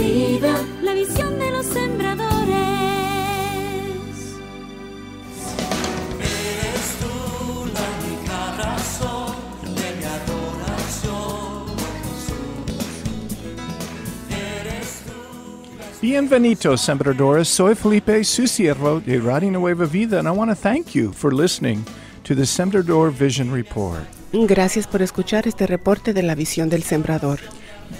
vida, la visión de los sembradores. Eres tú la única razón de mi adoración. Eres tú Bienvenidos, sembradores. Soy Felipe, su siervo de Radio Nueva Vida, and I want to thank you for listening to the Sembrador Vision Report. Gracias por escuchar este reporte de la visión del sembrador.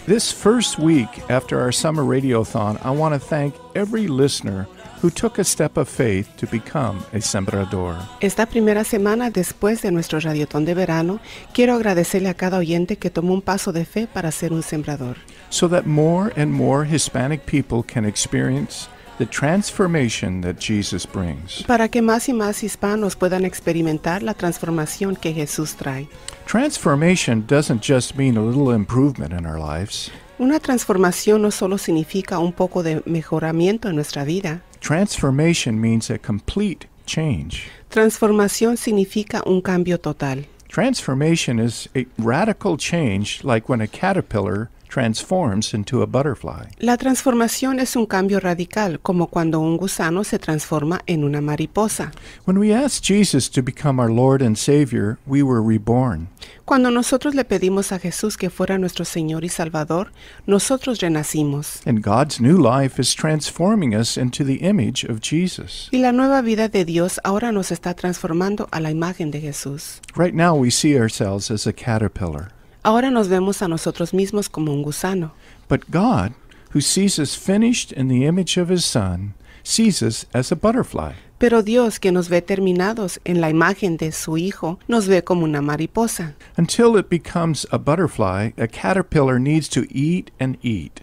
This first week after our summer radiothon, I want to thank every listener who took a step of faith to become a sembrador. Esta primera semana después de nuestro radiothon de verano, quiero agradecerle a cada oyente que tomó un paso de fe para ser un sembrador. So that more and more Hispanic people can experience the transformation that Jesus brings. Para que más y más hispanos puedan experimentar la transformación que Jesús trae. Transformation doesn't just mean a little improvement in our lives. Una transformación no solo significa un poco de mejoramiento en nuestra vida. Transformation means a complete change. Transformación significa un cambio total. Transformation is a radical change like when a caterpillar transforms into a butterfly. La transformación es un cambio radical, como cuando un gusano se transforma en una mariposa. When we asked Jesus to become our Lord and Savior, we were reborn. Cuando nosotros le pedimos a Jesús que fuera nuestro Señor y Salvador, nosotros renacimos. And God's new life is transforming us into the image of Jesus. Y la nueva vida de Dios ahora nos está transformando a la imagen de Jesús. Right now we see ourselves as a caterpillar. Ahora nos vemos a nosotros mismos como un gusano. But God, who sees us finished in the image of his son, sees us as a butterfly. Pero Dios, que nos ve terminados en la imagen de su hijo, nos ve como una mariposa. Until it becomes a butterfly, a caterpillar needs to eat and eat.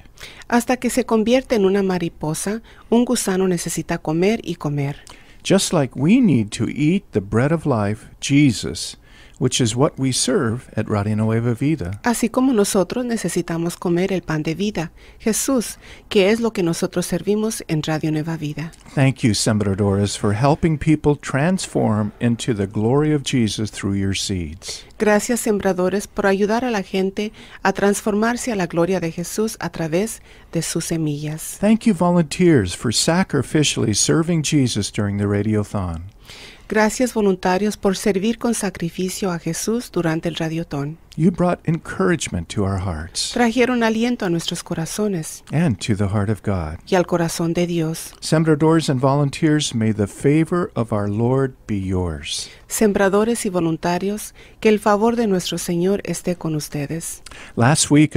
Hasta que se convierte en una mariposa, un gusano necesita comer y comer. Just like we need to eat the bread of life, Jesus, which is what we serve at Radio Nueva Vida. Así como nosotros necesitamos comer el pan de vida, Jesús, que es lo que nosotros servimos en Radio Nueva Vida. Thank you, sembradores, for helping people transform into the glory of Jesus through your seeds. Gracias, sembradores, por ayudar a la gente a transformarse a la gloria de Jesús a través de sus semillas. Thank you, volunteers, for sacrificially serving Jesus during the radiothon. Gracias voluntarios por servir con sacrificio a Jesús durante el radiotón. Trajeron aliento a nuestros corazones. Y al corazón de Dios. Sembradores y voluntarios, que el favor de nuestro Señor esté con ustedes. week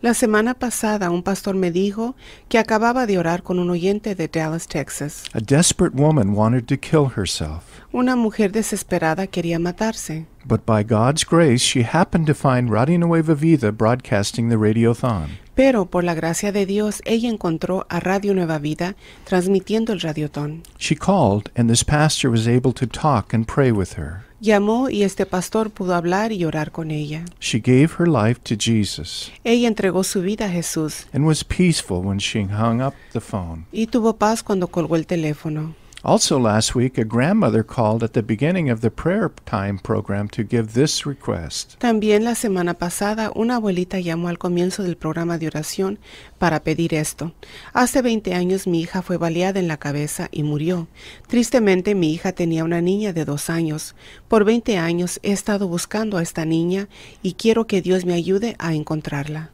La semana pasada un pastor me dijo que acababa de orar con un oyente de Dallas Dallas, Texas. A desperate woman wanted to kill herself. Una mujer desesperada quería matarse. But by God's grace, she happened to find Radio Nueva Vida broadcasting the radiothon. Pero por la gracia de Dios, ella encontró a Radio Nueva Vida transmitiendo el radiothon. She called, and this pastor was able to talk and pray with her. Llamó y este pastor pudo hablar y orar con ella. Ella entregó su vida a Jesús. Y tuvo paz cuando colgó el teléfono last week, grandmother called at the beginning of the time program to give this request. También la semana pasada, una abuelita llamó al comienzo del programa de oración para pedir esto. Hace 20 años mi hija fue baleada en la cabeza y murió. Tristemente, mi hija tenía una niña de dos años. Por 20 años he estado buscando a esta niña y quiero que Dios me ayude a encontrarla.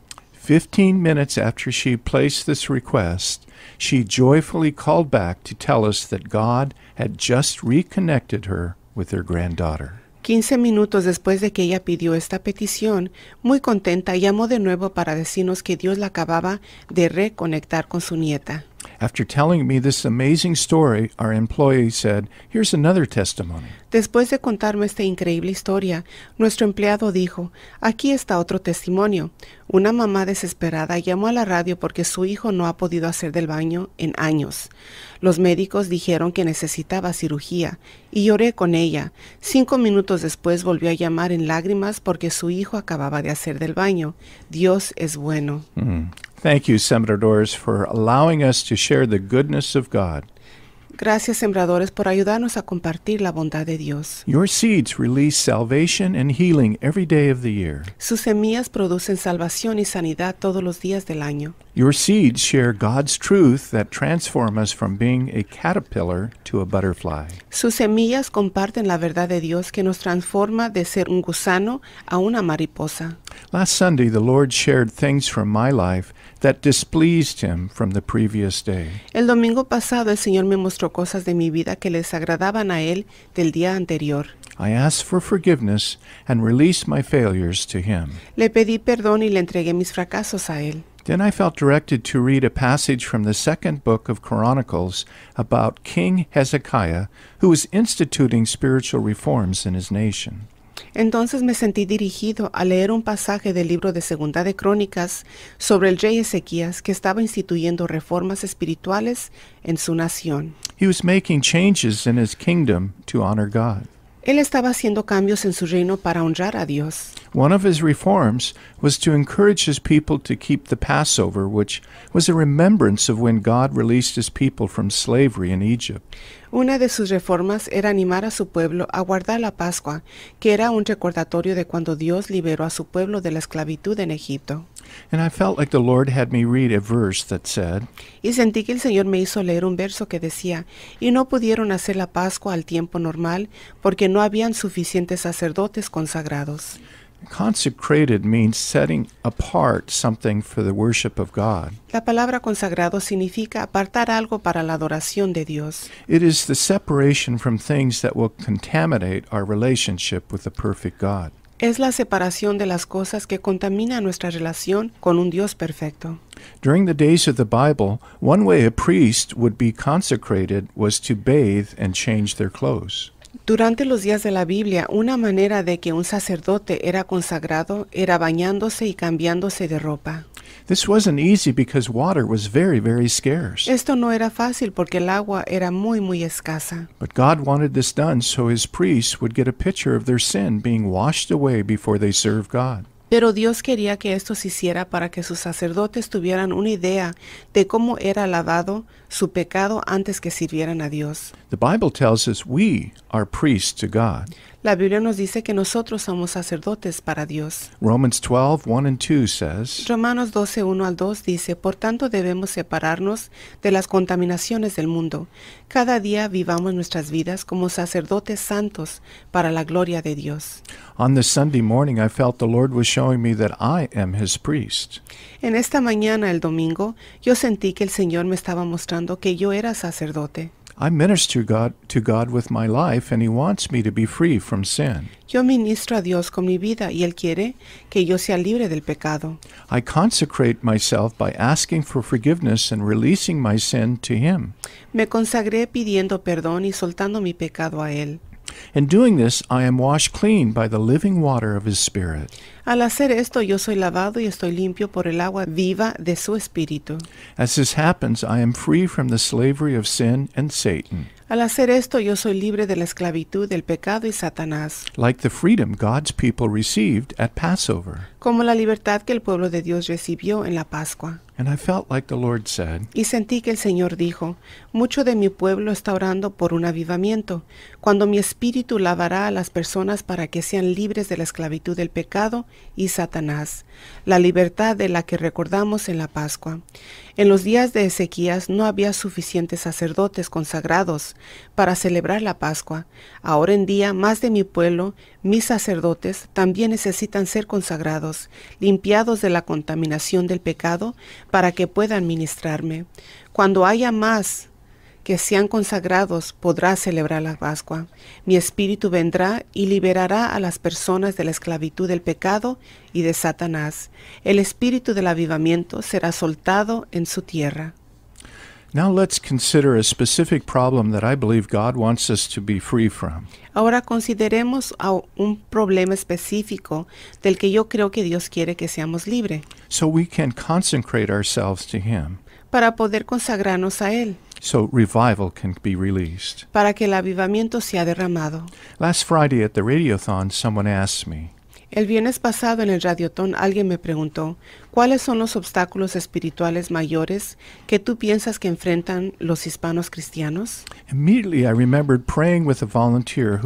15 minutes after she placed this request, she joyfully called back to tell us that God had just reconnected her with her granddaughter. Quince minutos después de que ella pidió esta petición, muy contenta llamó de nuevo para decirnos que Dios la acababa de reconectar con su nieta. After Después de contarme esta increíble historia, nuestro empleado dijo, "Aquí está otro testimonio. Una mamá desesperada llamó a la radio porque su hijo no ha podido hacer del baño en años. Los médicos dijeron que necesitaba cirugía y lloré con ella. Cinco minutos después volvió a llamar en lágrimas porque su hijo acababa de hacer del baño. Dios es bueno." Hmm. Thank you, Sembradores, for allowing us to share the goodness of God. Gracias, sembradores, por ayudarnos a compartir la bondad de Dios. Your seeds release salvation and healing every day of the year. Sus semillas producen salvación y sanidad todos los días del año. Your seeds share God's truth that transform us from being a caterpillar to a butterfly. Sus semillas comparten la verdad de Dios que nos transforma de ser un gusano a una mariposa. Last Sunday, the Lord shared things from my life that displeased him from the previous day. El domingo pasado el Señor me mostró cosas de mi vida que les agradaban a él del día anterior. I asked for forgiveness and released my failures to him. Le pedí perdón y le entregué mis fracasos a él. Then I felt directed to read a passage from the second book of Chronicles about King Hezekiah, who was instituting spiritual reforms in his nation. Entonces me sentí dirigido a leer un pasaje del libro de Segunda de Crónicas sobre el rey Ezequías que estaba instituyendo reformas espirituales en su nación. He was making changes in his kingdom to honor God. Él estaba haciendo cambios en su reino para honrar a Dios. encourage Una de sus reformas era animar a su pueblo a guardar la Pascua, que era un recordatorio de cuando Dios liberó a su pueblo de la esclavitud en Egipto. And I felt like the Lord had me read a verse that said, y sentí que el Señor me hizo leer un verso que decía, y no pudieron hacer la Pascua al tiempo normal porque no habían suficientes sacerdotes consagrados. Consecrated means setting apart something for the worship of God. La palabra consagrado significa apartar algo para la adoración de Dios. It is the separation from things that will contaminate our relationship with the perfect God. es la separación de las cosas que contamina nuestra relación con un Dios perfecto. Durante los días de la Biblia, una manera de que un sacerdote era consagrado era bañándose y cambiándose de ropa. This wasn't easy because water was very, very scarce. Esto no era fácil porque el agua era muy, muy escasa. But God wanted this done so his priests would get a picture of their sin being washed away before they serve God. Pero Dios quería que esto se hiciera para que sus sacerdotes tuvieran una idea de cómo era lavado su pecado antes que sirvieran a Dios. The Bible tells us we are priests to God. La Biblia nos dice que nosotros somos sacerdotes para Dios. Romans 12, 2 Romanos 12, 1 al 2 dice, Por tanto debemos separarnos de las contaminaciones del mundo. Cada día vivamos nuestras vidas como sacerdotes santos para la gloria de Dios. En esta mañana el domingo yo sentí que el Señor me estaba mostrando que yo era sacerdote. I minister God, to God with my life and he wants me to be free from sin. Yo ministro a Dios con mi vida y él quiere que yo sea libre del pecado. I consecrate myself by asking for forgiveness and releasing my sin to him. Me consagré pidiendo perdón y soltando mi pecado a él. In doing this, I am washed clean by the living water of his spirit. Al hacer esto, yo soy lavado y estoy limpio por el agua viva de su espíritu. As this happens, I am free from the slavery of sin and Satan. Al hacer esto, yo soy libre de la esclavitud del pecado y Satanás. Like the freedom God's people received at Passover. como la libertad que el pueblo de Dios recibió en la Pascua. y sentí que el Señor dijo, mucho de mi pueblo está orando por un avivamiento, cuando mi espíritu lavará a las personas para que sean libres de la esclavitud del pecado y Satanás, la libertad de la que recordamos en la Pascua. En los días de Ezequías no había suficientes sacerdotes consagrados para celebrar la Pascua. Ahora en día más de mi pueblo mis sacerdotes también necesitan ser consagrados, limpiados de la contaminación del pecado, para que puedan ministrarme. Cuando haya más que sean consagrados, podrá celebrar la Pascua. Mi espíritu vendrá y liberará a las personas de la esclavitud del pecado y de Satanás. El espíritu del avivamiento será soltado en su tierra. Now let's consider a specific problem that I believe God wants us to be free from. Ahora consideremos a un problema específico del que yo creo que Dios quiere que seamos libre. So we can consecrate ourselves to him. Para poder consagrarnos a él. So revival can be released. Para que el avivamiento sea derramado. Last Friday at the radiothon someone asked me El viernes pasado en el Radiotón alguien me preguntó, ¿cuáles son los obstáculos espirituales mayores que tú piensas que enfrentan los hispanos cristianos? Immediately volunteer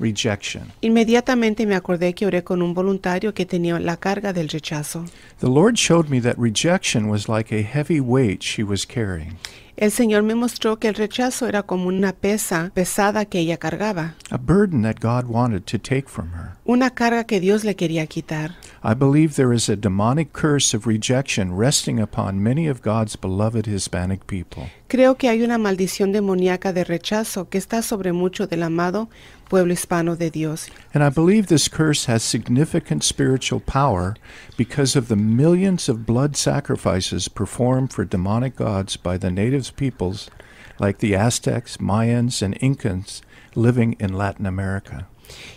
rejection. Inmediatamente me acordé que oré con un voluntario que tenía la carga del rechazo. The Lord showed me that rejection was like a heavy weight she was carrying. El Señor me mostró que el rechazo era como una pesa pesada que ella cargaba. A burden that God wanted to take from her. Una carga que Dios le quería quitar. I believe there is a demonic curse of rejection resting upon many of God's beloved Hispanic people. Creo que hay una maldición demoníaca de rechazo que está sobre mucho del amado pueblo hispano de Dios. And I believe this curse has significant spiritual power because of the millions of blood sacrifices performed for demonic gods by the native peoples like the Aztecs, Mayans and Incans living in Latin America.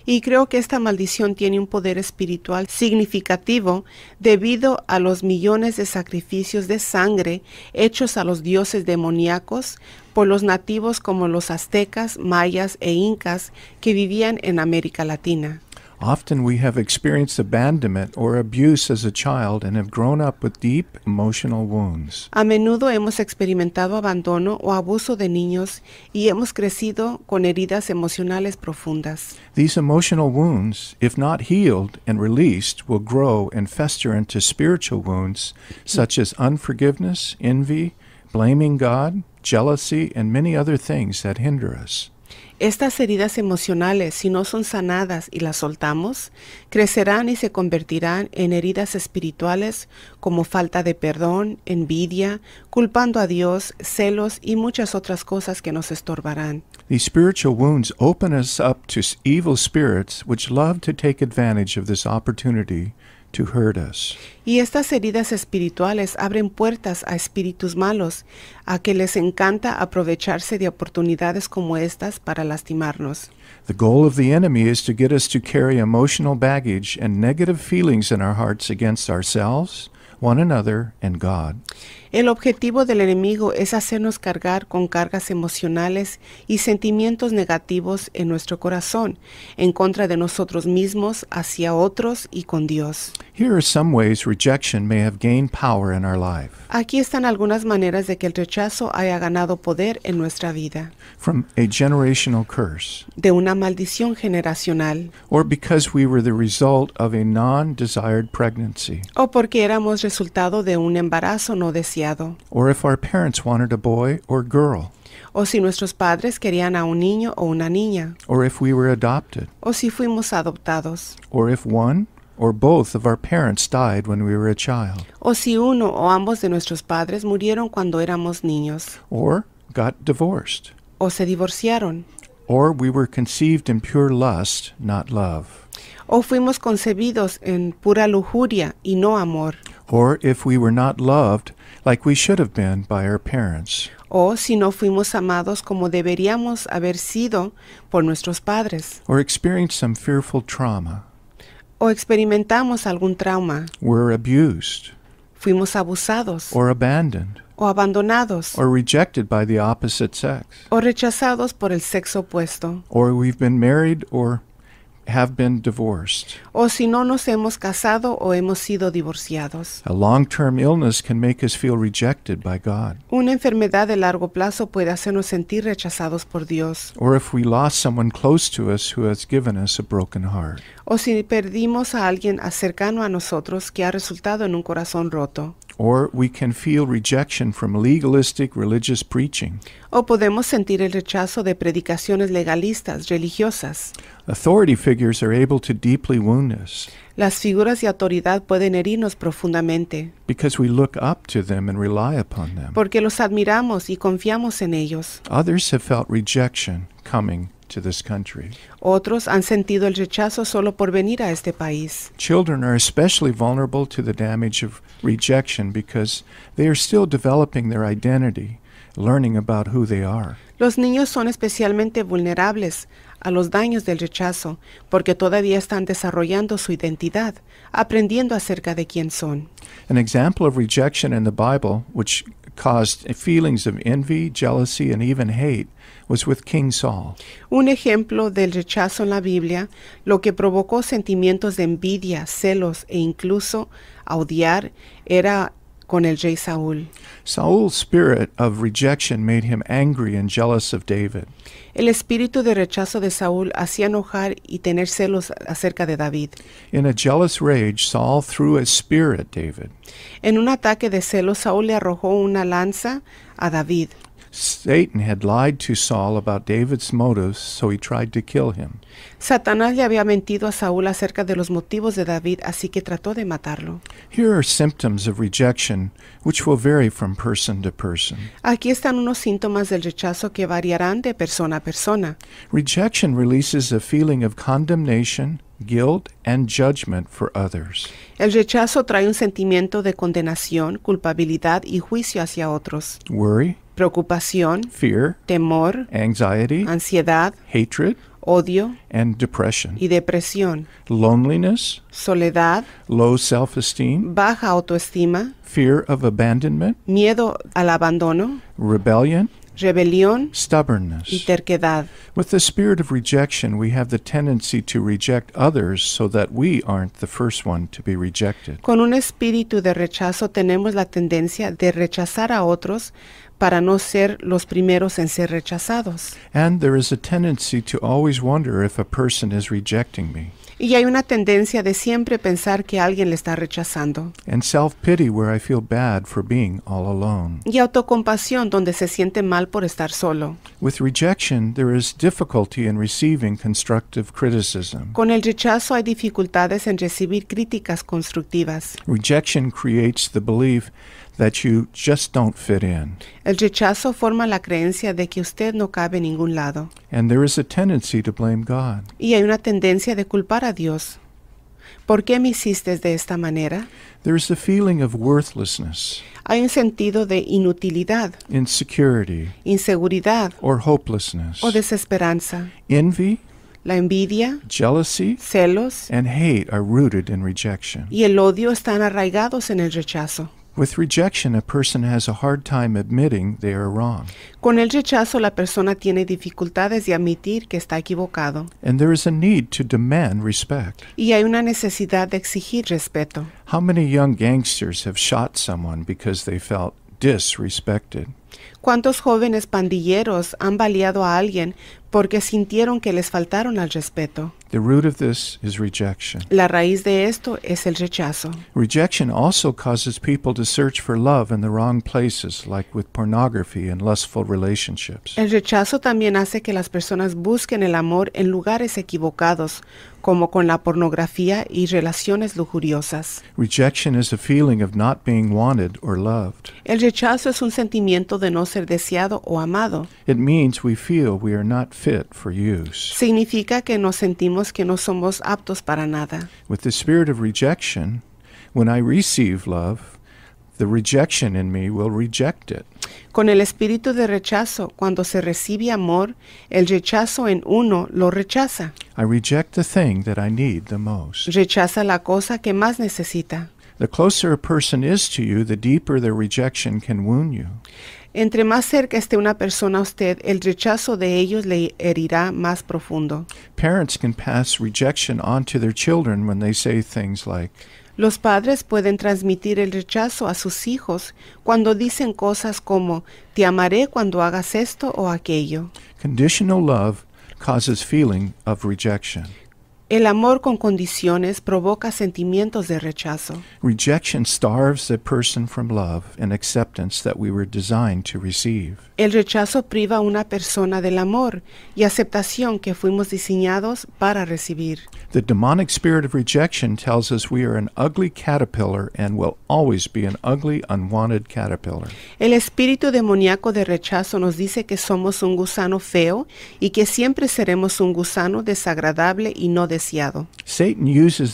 Y creo que esta maldición tiene un poder espiritual significativo debido a los millones de sacrificios de sangre hechos a los dioses demoníacos por los nativos como los aztecas, mayas e incas que vivían en América Latina. Often we have experienced abandonment or abuse as a child and have grown up with deep emotional wounds. A menudo hemos experimentado abandono o abuso de niños y hemos crecido con heridas emocionales profundas. These emotional wounds, if not healed and released, will grow and fester into spiritual wounds such as unforgiveness, envy, blaming God, jealousy, and many other things that hinder us. Estas heridas emocionales, si no son sanadas y las soltamos, crecerán y se convertirán en heridas espirituales como falta de perdón, envidia, culpando a Dios, celos y muchas otras cosas que nos estorbarán. spiritual wounds open us up to evil spirits which love to take advantage of this opportunity to hurt us. Y estas heridas espirituales abren puertas a espíritus malos, a que les encanta aprovecharse de oportunidades como estas para lastimarnos. The goal of the enemy is to get us to carry emotional baggage and negative feelings in our hearts against ourselves, one another, and God. El objetivo del enemigo es hacernos cargar con cargas emocionales y sentimientos negativos en nuestro corazón, en contra de nosotros mismos, hacia otros y con Dios. Aquí están algunas maneras de que el rechazo haya ganado poder en nuestra vida. De una maldición generacional. because pregnancy. O porque éramos resultado de un embarazo no deseado. deseado. Or if our parents wanted a boy or girl. O si nuestros padres querían a un niño o una niña. Or if we were adopted. O si fuimos adoptados. Or if one or both of our parents died when we were a child. O si uno o ambos de nuestros padres murieron cuando éramos niños. Or got divorced. O se divorciaron. Or we were conceived in pure lust, not love. O fuimos concebidos en pura lujuria y no amor. Or if we were not loved, like we should have been by our parents. O si no fuimos amados como deberíamos haber sido por nuestros padres. Or experienced some fearful trauma. O experimentamos algún trauma. Were abused. Fuimos abusados. Or abandoned. O abandonados. Or rejected by the opposite sex. O rechazados por el sexo opuesto. Or we've been married or have been divorced. O si no nos hemos casado o hemos sido divorciados. A long-term illness can make us feel rejected by God. Una enfermedad de largo plazo puede hacernos sentir rechazados por Dios. Or if we lost someone close to us who has given us a broken heart. O si perdimos a alguien cercano a nosotros que ha resultado en un corazón roto. Or we can feel rejection from legalistic religious preaching. O podemos sentir el rechazo de predicaciones legalistas religiosas. Authority figures are able to deeply wound us. Las figuras de autoridad pueden herirnos profundamente. Because we look up to them and rely upon them. Porque los admiramos y confiamos en ellos. Others have felt rejection coming to this country. Otros han sentido el rechazo solo por venir a este país. Children are especially vulnerable to the damage of rejection because they are still developing their identity, learning about who they are. Los niños son especialmente vulnerables a los daños del rechazo porque todavía están desarrollando su identidad, aprendiendo acerca de quién son. An example of rejection in the Bible, which caused feelings of envy, jealousy, and even hate was with King Saul. Un ejemplo del rechazo en la Biblia, lo que provocó sentimientos de envidia, celos e incluso odiar, era con el rey Saúl. Saul's spirit of rejection made him angry and jealous of David. El espíritu de rechazo de Saúl hacía enojar y tener celos acerca de David. In a jealous rage, Saul threw a spear at David. En un ataque de celos, Saúl le arrojó una lanza a David. Satan had lied to Saul about David's motives, so he tried to kill him. Satanás le había mentido a Saúl acerca de los motivos de David, así que trató de matarlo. Here are symptoms of rejection, which will vary from person to person. Aquí están unos síntomas del rechazo que variarán de persona a persona. Rejection releases a feeling of condemnation, guilt, and judgment for others. El rechazo trae un sentimiento de condenación, culpabilidad y juicio hacia otros. Worry preocupación, fear, temor, anxiety, ansiedad, hatred, odio and depression. y depresión, loneliness, soledad, low self-esteem, baja autoestima, fear of abandonment, miedo al abandono, rebellion, rebelión, stubbornness. y terquedad. With the spirit of rejection, we have the tendency to reject others so that we aren't the first one to be rejected. Con un espíritu de rechazo tenemos la tendencia de rechazar a otros para no ser los primeros en ser rechazados. And there is a tendency to always wonder if a person is rejecting me. Y hay una tendencia de siempre pensar que alguien le está rechazando. Y autocompasión donde se siente mal por estar solo. Con el rechazo hay dificultades en recibir críticas constructivas. Rejection creates the belief el rechazo forma la creencia de que usted no cabe en ningún lado. Y hay una tendencia de culpar a Dios. ¿Por qué me hiciste de esta manera? Hay un sentido de inutilidad. Insecurity. Inseguridad. O desesperanza. Envy. La envidia, celos, Y el odio están arraigados en el rechazo. With rejection, a person has a hard time admitting they are wrong. Con el rechazo, la persona tiene dificultades de admitir que está equivocado. And there is a need to demand respect. Y hay una necesidad de exigir respeto. How many young gangsters have shot someone because they felt disrespected? ¿Cuántos jóvenes pandilleros han baleado a alguien porque sintieron que les faltaron al respeto? The root of this is rejection. La raíz de esto es el rechazo. Rejection also causes people to search for love in the wrong places, like with pornography and lustful relationships. El rechazo también hace que las personas busquen el amor en lugares equivocados, como con la pornografía y relaciones lujuriosas. Rejection is a feeling of not being wanted or loved. El rechazo es un sentimiento de no ser deseado o amado. It means we feel we are not fit for use. Significa que nos sentimos que no somos aptos para nada. With the spirit of rejection, when I receive love, the rejection in me will reject it. Con el espíritu de rechazo, cuando se recibe amor, el rechazo en uno lo rechaza. I reject the thing that I need the most. Rechaza la cosa que más necesita. The closer a person is to you, the deeper their rejection can wound you. Entre más cerca esté una persona a usted, el rechazo de ellos le herirá más profundo. Parents can pass rejection on to their children when they say things like Los padres pueden transmitir el rechazo a sus hijos cuando dicen cosas como te amaré cuando hagas esto o aquello. Conditional love causes feeling of rejection. El amor con condiciones provoca sentimientos de rechazo. Rejection starves a person from love and acceptance that we were designed to receive. El rechazo priva a una persona del amor y aceptación que fuimos diseñados para recibir. El espíritu demoníaco de rechazo nos dice que somos un gusano feo y que siempre seremos un gusano desagradable y no deseado. Satan uses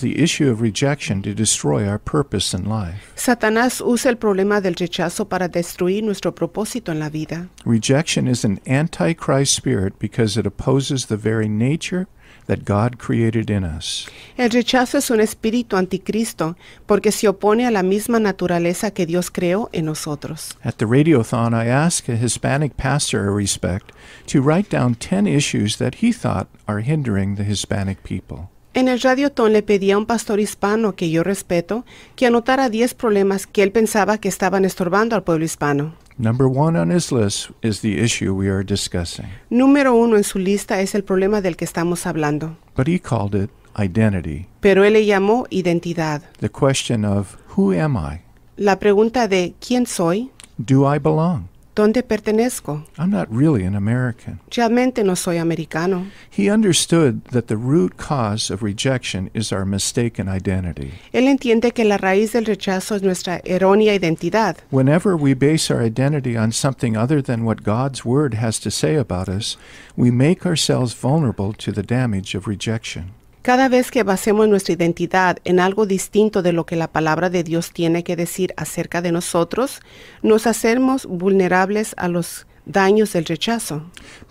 Satanás usa el problema del rechazo para destruir nuestro propósito en la vida. Rejection is an antichrist spirit because it opposes the very nature that God created in us. El rechazo es un espíritu anticristo porque se opone a la misma naturaleza que Dios creó en nosotros. At the radiothon, I asked a Hispanic pastor I respect to write down 10 issues that he thought are hindering the Hispanic people. En el radioton le pedí a un pastor hispano que yo respeto que anotara 10 problemas que él pensaba que estaban estorbando al pueblo hispano. Number one on his list is the issue we are discussing. Número uno en su lista es el problema del que estamos hablando. But he called it identity. Pero él le llamó identidad. The question of who am I? La pregunta de ¿quién soy? Do I belong? ¿Dónde pertenezco? I'm not really an American. Realmente no soy americano. He understood that the root cause of rejection is our mistaken identity. Él entiende que la raíz del rechazo es nuestra errónea identidad. Whenever we base our identity on something other than what God's word has to say about us, we make ourselves vulnerable to the damage of rejection. Cada vez que basemos nuestra identidad en algo distinto de lo que la palabra de Dios tiene que decir acerca de nosotros, nos hacemos vulnerables a los daños del rechazo.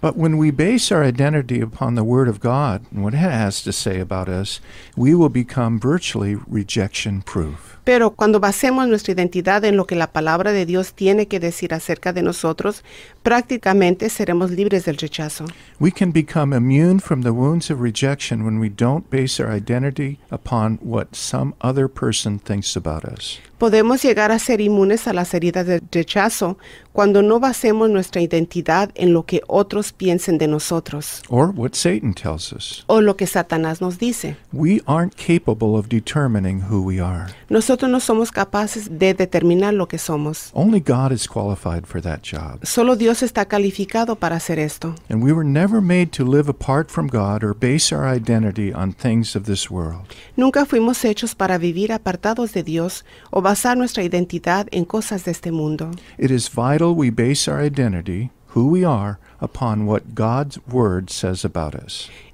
But when we base our identity upon the word of God and what it has to say about us, we will become virtually rejection proof. Pero cuando basemos nuestra identidad en lo que la palabra de Dios tiene que decir acerca de nosotros, prácticamente seremos libres del rechazo. Podemos llegar a ser inmunes a las heridas del rechazo cuando no basemos nuestra identidad en lo que otros piensen de nosotros. O lo que Satanás nos dice. We aren't capable of determining who we are nosotros no somos capaces de determinar lo que somos. Solo Dios está calificado para hacer esto. Nunca fuimos hechos para vivir apartados de Dios o basar nuestra identidad en cosas de este mundo. vital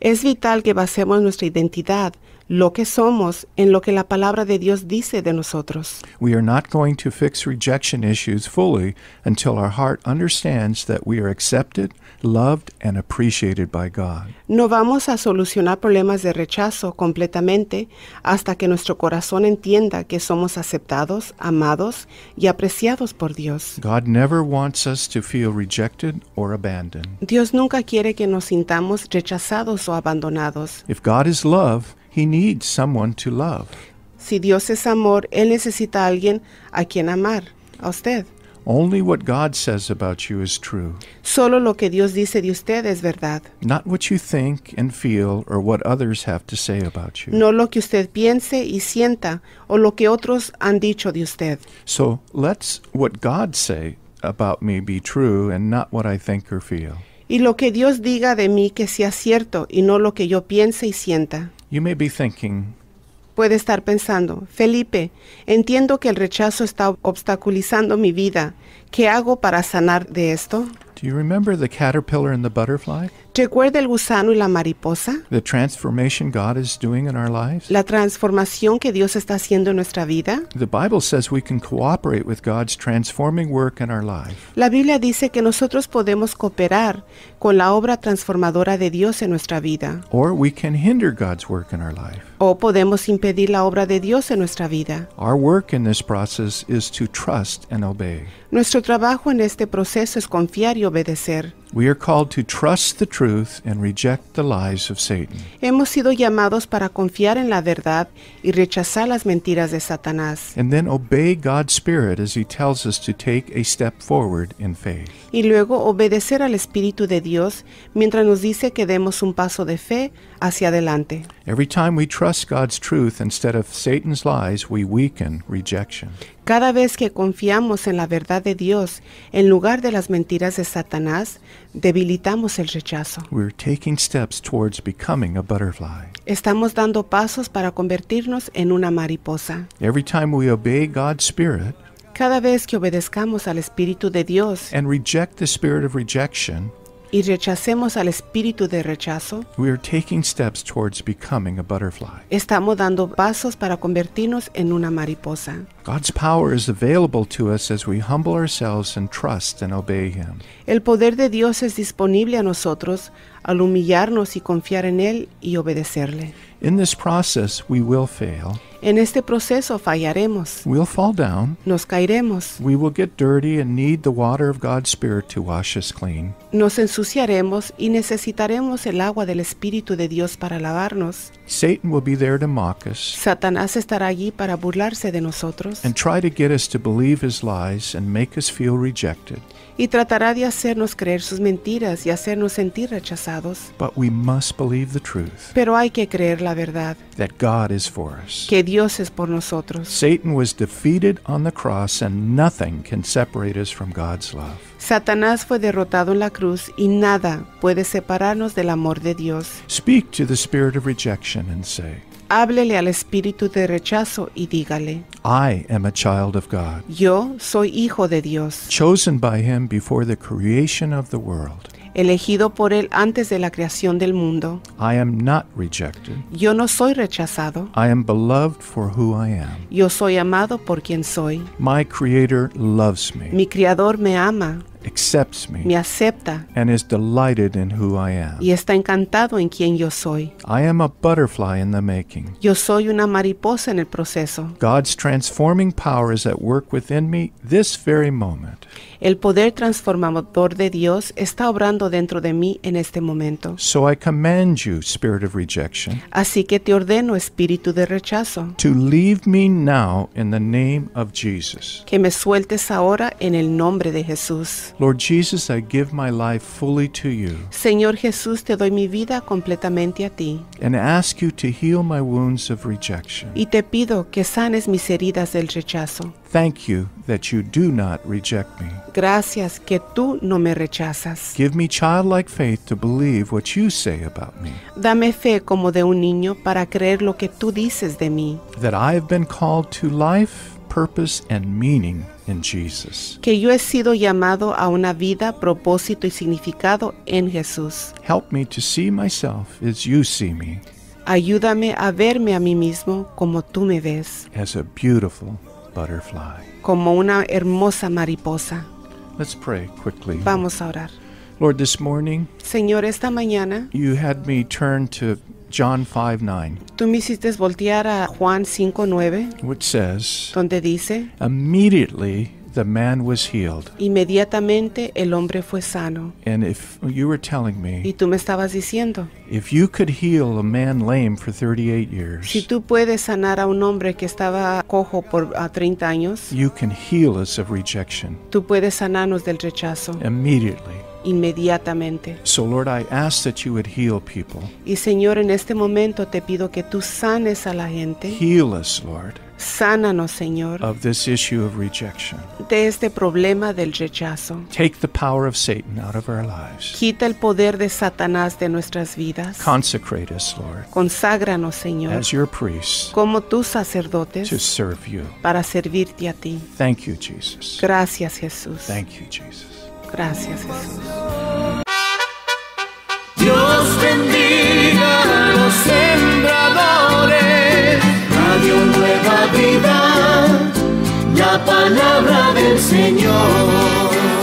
Es vital que basemos nuestra identidad lo que somos en lo que la palabra de Dios dice de nosotros. We are not going to fix rejection issues fully until our heart understands we are accepted, loved appreciated God. No vamos a solucionar problemas de rechazo completamente hasta que nuestro corazón entienda que somos aceptados, amados y apreciados por Dios. God never wants us to feel rejected or abandoned. Dios nunca quiere que nos sintamos rechazados o abandonados. If God is love, He needs someone to love. Si Dios es amor, él necesita alguien a quien amar, a usted. Only what God says about you is true. Solo lo que Dios dice de usted es verdad. Not what you think and feel or what others have to say about you. No lo que usted piense y sienta o lo que otros han dicho de usted. So, let's what God say about me be true and not what I think or feel. Y lo que Dios diga de mí que sea cierto y no lo que yo piense y sienta. You may be thinking, Puede estar pensando, Felipe, entiendo que el rechazo está obstaculizando mi vida. ¿Qué hago para sanar de esto? Do you remember the caterpillar and the butterfly? Recuerda el gusano y la mariposa. La transformación que Dios está haciendo en nuestra vida. La Biblia dice que nosotros podemos cooperar con la obra transformadora de Dios en nuestra vida. O podemos impedir la obra de Dios en nuestra vida. Nuestro trabajo en este proceso es confiar y obedecer. We are called to trust the truth and reject the lies of Satan. Hemos sido llamados para confiar en la verdad y rechazar las mentiras de Satanás. And then obey God's Spirit as he tells us to take a step forward in faith. Y luego obedecer al espíritu de Dios mientras nos dice que demos un paso de fe hacia adelante. Every time we trust God's truth instead of Satan's lies, we weaken rejection. Cada vez que confiamos en la verdad de Dios en lugar de las mentiras de Satanás, debilitamos el rechazo. We're taking steps towards becoming a butterfly. Estamos dando pasos para convertirnos en una mariposa. Every time we obey God's spirit, cada vez que obedezcamos al espíritu de Dios and reject the spirit of rejection, y rechacemos al espíritu de rechazo, Estamos dando pasos para convertirnos en una mariposa. El poder de Dios es disponible a nosotros al humillarnos y confiar en Él y obedecerle. In this process, we will fail. En este proceso fallaremos. We'll fall down. Nos caeremos. We will get dirty and need the water of God's Spirit to wash us clean. Nos ensuciaremos y necesitaremos el agua del Espíritu de Dios para lavarnos. Satan will be there to mock us. Satanás estará allí para burlarse de nosotros. And try to get us to believe his lies and make us feel rejected. y tratará de hacernos creer sus mentiras y hacernos sentir rechazados. Pero hay que creer la verdad. Que Dios es por nosotros. Satanás fue derrotado en la cruz y nada puede separarnos del amor de Dios. Speak to the spirit of rejection and say, háblele al espíritu de rechazo y dígale, I am a child of God, yo soy hijo de Dios, chosen by him before the creation of the world. elegido por él antes de la creación del mundo. I am not rejected. Yo no soy rechazado. I am beloved for who I am. Yo soy amado por quien soy. My creator loves me. Mi creador me ama. accepts me me acepta and is delighted in who I am. y está encantado en quien yo soy. I am a butterfly in the making. Yo soy una mariposa en el proceso. God's transforming power is at work within me this very moment. El poder transformador de Dios está obrando dentro de mí en este momento. So I command you, spirit of rejection, Así que te ordeno, espíritu de rechazo, to leave me now in the name of Jesus. que me sueltes ahora en el nombre de Jesús. Lord Jesus, I give my life fully to you Señor Jesús, te doy mi vida completamente a ti and ask you to heal my wounds of rejection. y te pido que sanes mis heridas del rechazo. Thank you that you do not reject me. Gracias que tú no me rechazas. Give me childlike faith to believe what you say about me. Dame fe como de un niño para creer lo que tú dices de mí. That I have been called to life, purpose and meaning in Jesus. Que yo he sido llamado a una vida, propósito y significado en Jesús. Help me to see myself as you see me. Ayúdame a verme a mí mismo como tú me ves. As a beautiful butterfly. Como una hermosa mariposa. Let's pray quickly. Vamos a orar. Lord, this morning, Señor, esta mañana, you had me turn to John 5:9. Tú me hiciste voltear a Juan 9 which says, donde dice, immediately the man was healed. Inmediatamente el hombre fue sano. And if you were telling me, y tú me estabas diciendo, if you could heal a man lame for 38 years, si tú puedes sanar a un hombre que estaba cojo por a 30 años, you can heal us of rejection. Tú puedes sanarnos del rechazo. Immediately inmediatamente. So Lord, I ask that you would heal people. Y Señor, en este momento te pido que tú sanes a la gente. Heal us, Lord. Sánanos, Señor. Of this issue of rejection. De este problema del rechazo. Take the power of Satan out of our lives. Quita el poder de Satanás de nuestras vidas. Consecrate us, Lord. Conságranos, Señor. As your priests. Como tus sacerdotes. To serve you. Para servirte a ti. Thank you, Jesus. Gracias, Jesús. Thank you, Jesus. Gracias, Jesús. Dios bendiga a los sembradores, dios Nueva Vida, la palabra del Señor.